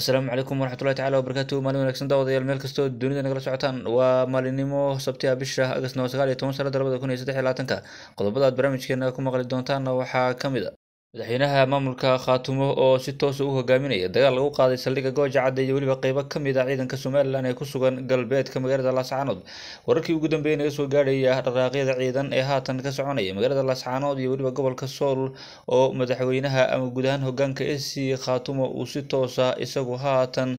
asalaamu calaykum waraxmatullahi tacala wabarakaatu maalin wanaagsan daawadayaal meel kastoo dunida nagala socotaan waa maalinimo sabtiha ah bisha agast sagaal iyo toban sanada labada kun iyo saddex iyo labaatanka qodobada aad barnaamijkeena ku maqli doontaanna waxaa ka mid a ah madaxweynaha maamulka khaatumo oo si toosa ah u hogaaminaya dagaal lagu qaaday saldhigga goojacadda iyo weliba qeybo ka mid a ah ciidanka somalilan ee ku sugan galbeedka magaalada laascaanood wararkii ugu naga soo gaadhaya dharaaqyada ciidan ee haatan ka soconaya magaalada laascaanood iyo weliba gobolka sool oo madaxweynaha ama guud ahaan hogaanka e c khaatumo uu si toosa ah isagu haatan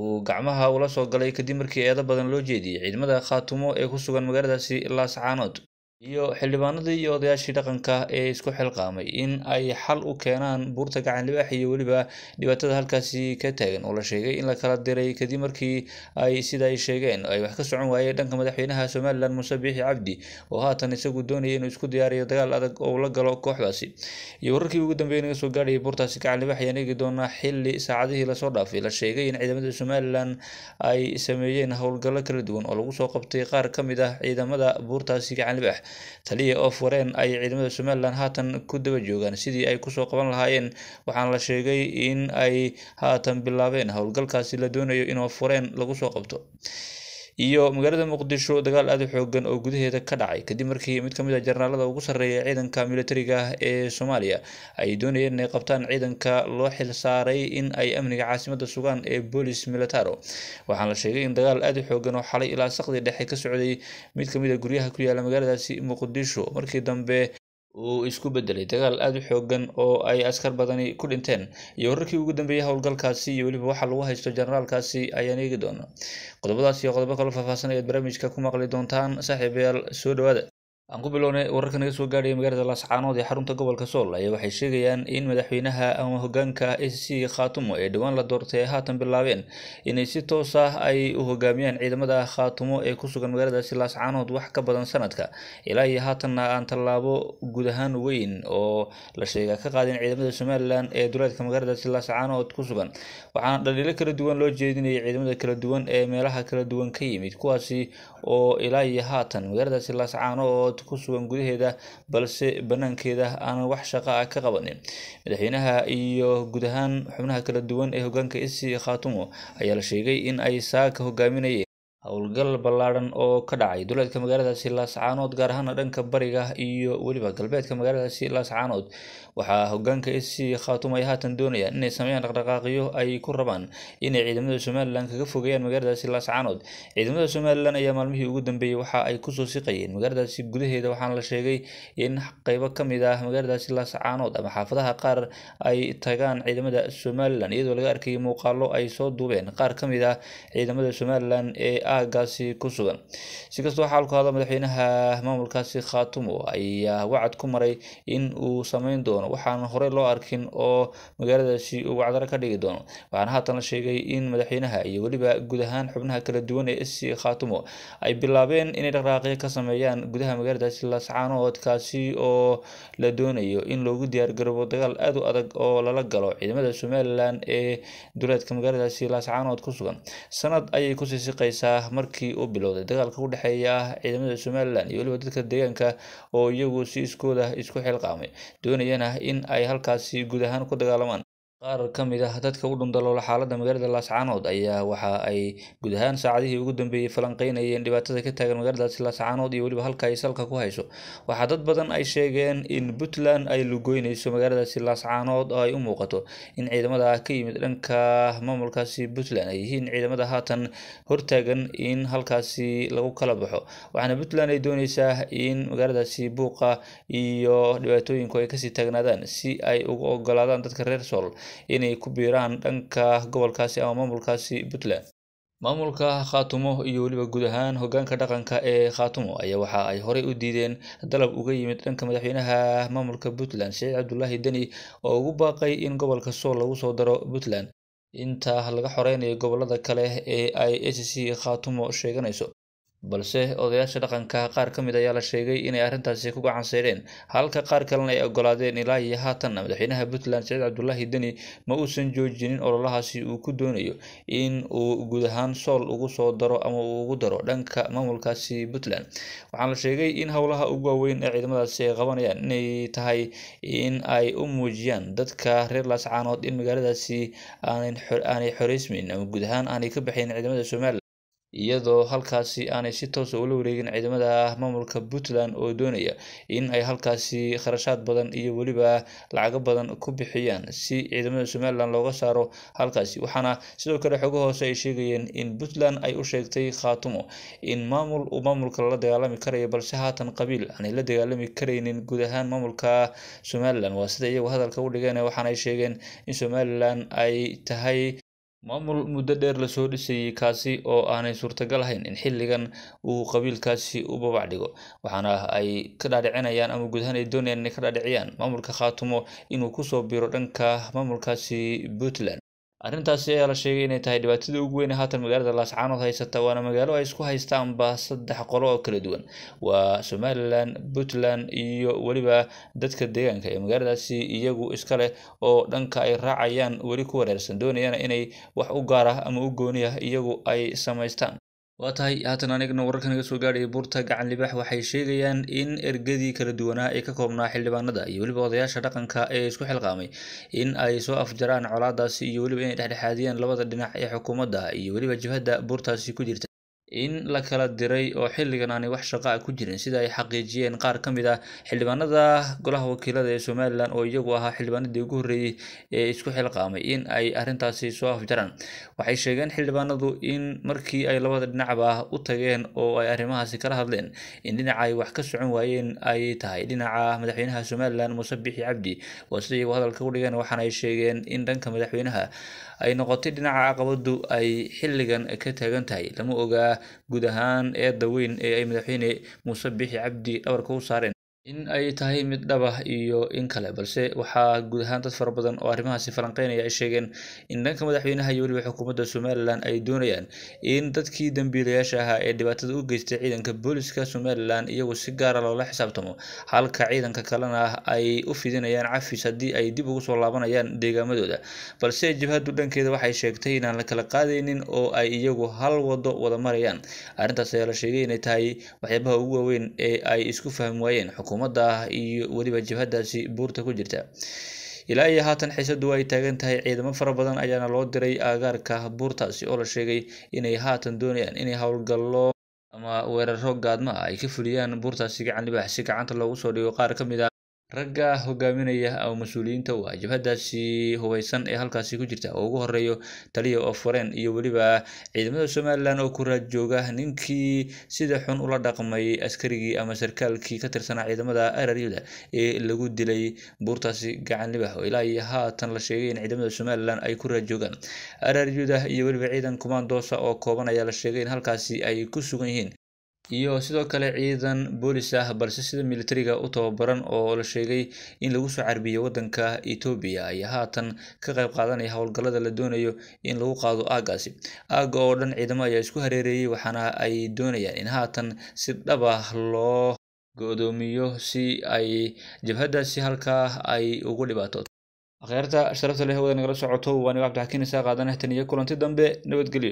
uu gacmaha ula soo galay kadib markii eedo badan loo jeediyey ciidamada khaatumo ee ku sugan magaaladaasi laascaanood iyo xildhibaanadii iyo odayaashii dhaqanka ee isku xilqaamay in ay xal u keenaan buurta gacan libaax iyo weliba dhibaatada halkaasi ka taagan oo la sheegay in la kala diray kadib markii ay sida ay sheegeen ay wax ka socon waayeen dhanka madaxweynaha somalilan muuse biixi cabdi oo haatan isagu doonaya inuu isku diyaariyo dagaal adag oo la galo kooxdaasi iyo wararkii ugu dambeeyay naga soo gaadhayay buurtaasi gacan libaax ayaan eegi doonaa xilli saacadihii lasoo dhaafay la sheegay in ciidamada somalilan ay sameeyeen howlgallo kala duwan oo lagu soo qabtay qaar ka mid ah ciidamada buurtaasi gacan libaax taliya oo fureen ay ciidamada somalilan haatan ku daba joogaan sidii ay kusoo qaban lahaayeen waxaana la sheegay in ay haatan bilaabeen howlgalkaasi la doonayo inoo fureen lagu soo qabto iyo magaalada muqdisho dagaal aada u xoogan oo gudaheeda ka dhacay kadib markii mid kamid a ah jarnaalada ugu sareeya ciidanka militariga ah ee soomaaliya ay doonayeen inay qabtaan ciidanka loo xilsaaray in ay amniga caasimada sugaan ee bolis militaro waxaana la sheegay in dagaal aada u xoogan oo xalay ilaa saqdii dhexe ka socday mid kamid a ah guryaha ku yaala magaaladaasi muqdisho markii dambe uu isku bedelay dagaal aada u xoogan oo ay askar badani ku dhinteen iyo wararkii ugu dambeeyay howlgalkaasi iyo weliba waxaa lagu haysto generaalkaasi ayaan eegi doona qodobadaas iyo qodobo kaloo faahfaahsan ayaad barnaamijka ku maqli doontaan saaxiibayaal soo dhawaada aan ku bilownay wararka naga soo gaadhaya magaalada laascaanood ee xarunta gobolka sool ayaa waxay sheegayaan in madaxweynaha ama hogaanka a khaatumo ee dhowaan la doortay ay haatan bilaabeen inay si toos ah ay u hogaamiyaan ciidamada khaatumo ee ku sugan magaaladaasi laascaanood wax ka badan sanadka ilaa iyo haatanna aan tallaabo guud ahaan weyn oo la sheega ka qaadin ciidamada somalilan ee duleedka magaaladaasi laascaanood ku sugan waxaana dhaliilo kala duwan loo jeedinayay ciidamada kala duwan ee meelaha kala duwan ka yimid kuwaasi oo ilaa iyo haatan magaaladaasi laascaanood dad ku sugan gudaheeda balse banaankeeda aanan wax shaqo ah ka qabanin madaxweynaha iyo guud ahaan xubnaha kala duwan ee hoggaanka ec khatumo ayaa la sheegay in ay saaka hogaaminayeen howlgal ballaadhan oo ka dhacay duleedka magaaladaasi laascaanood gaar ahaana dhanka bariga iyo weliba galbeedka magaaladaasi laascaanood waxaa hogaanka e c khaatumay haatan doonayaan inay sameeyaan dhaqdhaqaaqyo ay ku rabaan inay ciidamada somalilan kaga fogeeyaan magaaladaasi laascaanood ciidamada somalilan ayaa maalmihii ugu dambeeyey waxa ay kusoo siqayeen magaaladaasi gudaheeda waxaana la sheegay in qeybo ka mid ah magaaladaasi laascaanood ama xaafadaha qaar ay tagaan ciidamada somalilan iyadoo laga arkayay muuqaalo ay soo duubeen qaar ka mid ah ciidamada somalilan ee aagaasi ku sugan sikastaba xaalkahada madaxweynaha maamulkaasi khatumo ayaa wacad ku maray in uu sameyn doono waxaan horey loo arkin oo magaaladaasi uu wacdara ka dhigi doono waxaana haatan la sheegay in madaxweynaha iyo weliba guud ahaan xubnaha kala duwan ee sc khatumo ay bilaabeen inay dhaqraaqyo ka sameeyaan gudaha magaaladaasi lascaanood kaasi oo la doonayo in loogu diyaargaroobo dagaal aada u adag oo lala galo ciidamada somalilan ee duleedka magaaladaasi lascaanood ku sugan sanad ayay kusii siqaysaa ah markii uu bilowday dagaalka u dhexeeya ah ciidamada somalilan iyo weliba dadka deegaanka oo iyagu si iskooda isku xilqaamay doonayana in ay halkaasi guud ahaan ku dagaalamaan Qaar ka mid ah dadka u dhundaloola xaaladda magaalada Laascaanood ayaa waxa ay guud ahaan saacadihii ugu dambeeyey falanqeynayeen dhibaatada ka taagan magaaladaasi Laascaanood iyo weliba halka ay salka ku hayso. Waxaa dad badan ay sheegeen in Puntland ay lugoynayso magaaladaasi Laascaanood oo ay u muuqato in ciidamada ka yimid dhanka maamulkaasi Puntland ay yihiin ciidamada haatan hortaagan in halkaasi lagu kala baxo. Waxaana Puntland ay doonaysaa in magaaladaasi buuqa iyo dhibaatooyinku ay kasii taagnaadaan si ay ugu ogolaadaan dadka reer Sool inay ku biiraan dhanka gobolkaasi ama maamulkaasi puntland maamulka khaatumo iyo weliba guud ahaan hoggaanka dhaqanka ee khaatumo ayaa waxa ay horey u diideen dalab uga yimid dhanka madaxweynaha maamulka puntland sheekh cabdulaahi deni oo ugu baaqay in gobolka sool lagu soo daro puntland inta laga xoreynayo gobolada kale ee ay s c khaatumo sheeganayso balse odayaasha dhaqanka qaar ka mid ah ayaa la sheegay inay arrintaasi ku gacansaydheen halka qaar kalena ay ogolaadeen ilaa iyo haatanna madaxweynaha puntland saciid cabdulaahi deni ma uusan joojinin ololahaasi uu ku doonayo in uu guud ahaan sool ugu soo daro ama uu ugu daro dhanka maamulkaasi puntland waxaan la sheegay in howlaha ugu waaweyn ee ciidamadaasi ay qabanayaan inay tahay in ay u muujiyaan dadka reer laascaanood in magaaladaasi aanay xoreysmayn ama guud ahaan aanay ka baxayn ciidamada somalilan iyadoo halkaasi aanay si toosa ah ula wareegin ciidamada ah maamulka puntland oo doonaya in ay halkaasi kharashaad badan iyo weliba lacago badan ku bixiyaan si ciidamada somalilan looga saaro halkaasi waxaana sidoo kale xogo hoose ay sheegayeen in puntland ay u sheegtay khaatumo in maamul uu maamulka lala dagaalami karayo balse haatan qabiil aanay la dagaalami karaynin guud ahaan maamulka somalilan waa sida iyagu hadalka u dhigeen waxaana ay sheegeen in somalilan ay tahay maamul muddo dheer lasoo dhisayay kaasi oo aanay suurtagal ahayn in xilligan uu qabiilkaasi u babac dhigo waxaana ay ka dhaadhicinayaan ama gudahan ay doonayaan inay ka dhaadhiciyaan maamulka khaatumo inuu kusoo biro dhanka maamulkaasi puntland arrintaasi ayaa la sheegay inay tahay dhibaatada ugu weyn haatan magaalada laascaanood haysata waana magaalo ay isku haystaanba saddex qolo oo kala duwan waa somalilan puntland iyo weliba dadka deegaanka ee magaaladaasi iyagu iska leh oo dhanka ay raacayaan weli ku wareersan doonayana inay wax u gaarah ama u gooniyah iyagu ay samaystaan waa tahay haatan anigana wararka naga soo gaadhaya buurta gacan libaax waxay sheegayaan in ergadii kala duwanaa ee ka koobnaa xildhibaanada iyo weliba odayaasha dhaqanka ee isku xilqaamay in ay soo afjaraan colaadaasi iyo weliba inay dhexdhexaadiyaan labada dhinac ee xukuumadda iyo weliba jibhadda buurtaasi ku jirta in la kala diray oo xilligan aanay wax shaqo ah ku jirin sida ay xaqiijiyeen qaar ka mid ah xildhibaanada golaha wakiilada ee somalilan oo iyagu ahaa xildhibaanadii ugu horreeyey ee isku xilqaamay in ay arrintaasi soo afjaraan waxay sheegeen xildhibaanadu in markii ay labada dhinacba u tageen oo ay arrimahaasi kala hadleen in dhinaca ay wax ka socon waayeen ay tahay dhinaca madaxweynaha somalilan muuse biixi cabdi waa sida iyagu hadalka u dhigeen waxaana ay sheegeen in dhanka madaxweynaha ay noqotay dhinaca caqabadu ay xilligan ka taagan tahay lama ogaa guud ahaan eeda weyn ee ay madaxweyne muuse bixi cabdi dhabarka u saareen in ay tahay mid dhabah iyo in kale balse waxaa guud ahaan dad fara badan oo arrimahaasi falanqeynaya ay sheegeen in dhanka madaxweynaha iyo weliba xukuumadda somalilan ay doonayaan in dadkii dembiilayaasha ahaa ee dhibaatada u geystay ciidanka booliska somalilan iyagu si gaara ah loola xisaabtamo halka ciidanka kalena ay u fidinayaan cafis haddii ay dib ugu soo laabanayaan deegaamadooda balse jabhaddu dhankeeda waxay sheegtay inaan la kala qaadaynin oo ay iyagu hal wado wada marayaan arrintaas ayaa la sheegay inay tahay waxyaabaha ugu waaweyn ee ay isku fahmi waayeen xukuumadda ah iyo weliba jabhadaasi buurta ku jirta ilaa iyo haatan xiisadu ay taagan tahay ciidamo fara badan ayaana loo diray aagaarka buurtaasi oo la sheegay inay haatan doonayaan inay howlgallo ama weeraro gaadmo ah ay ka fuliyaan buurtaasi gacanlibaax si gacanta loogu soo dhigo qaar ka mid ah ragga hogaaminaya ama mas-uuliyiinta waa jabhadaasi hubaysan ee halkaasi ku jirta oo ugu horeeyo taliya oo foreen iyo weliba ciidamada somalilan oo ku raad jooga ninkii sida xun ula dhaqmay askarigii ama sarkaalkii ka tirsanaa ciidamada araryada ee lagu dilay buurtaasi gacan libax oo ilaa iyo haatan la sheegay in ciidamada somalilan ay ku raad joogaan araryada iyo weliba ciidan kumandosa oo kooban ayaa la sheegay in halkaasi ay ku sugan yihiin iyo sidoo kale ciidan boolis ah balse sida militariga u tababaran oo la sheegay in lagu soo carbiyo waddanka etoobiya ayaa haatan ka qayb qaadanaya howlgallada la doonayo in lagu qaado aagaasi aaga oo dhan ciidamo ayaa isku hareereeyey waxaana ay doonayaan in haatan si dhab ah loo go'doomiyo si ay jabhadaasi halkaa ay ugu dhibaato akhyaarta sharafta leh wada nagala socoto waaniga cabdixakiin isaa qaadanah tan iyo kulanti dambe nabadgelyo